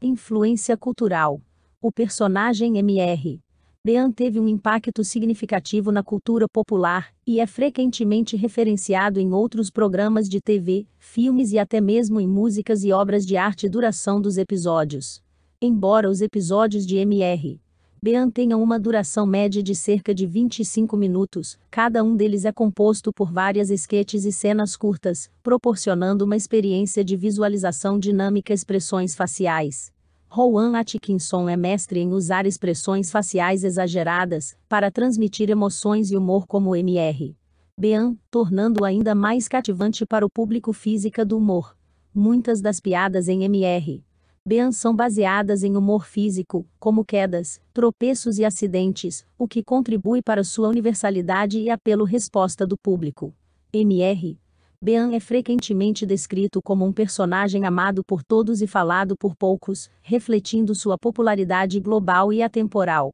Influência cultural. O personagem Mr. Bean teve um impacto significativo na cultura popular e é frequentemente referenciado em outros programas de TV, filmes e até mesmo em músicas e obras de arte duração dos episódios. Embora os episódios de Mr Bean tem uma duração média de cerca de 25 minutos, cada um deles é composto por várias esquetes e cenas curtas, proporcionando uma experiência de visualização dinâmica expressões faciais. Rowan Atkinson é mestre em usar expressões faciais exageradas para transmitir emoções e humor como MR. Bean, tornando-o ainda mais cativante para o público física do humor. Muitas das piadas em MR Bean são baseadas em humor físico, como quedas, tropeços e acidentes, o que contribui para sua universalidade e apelo-resposta do público. MR. Bean é frequentemente descrito como um personagem amado por todos e falado por poucos, refletindo sua popularidade global e atemporal.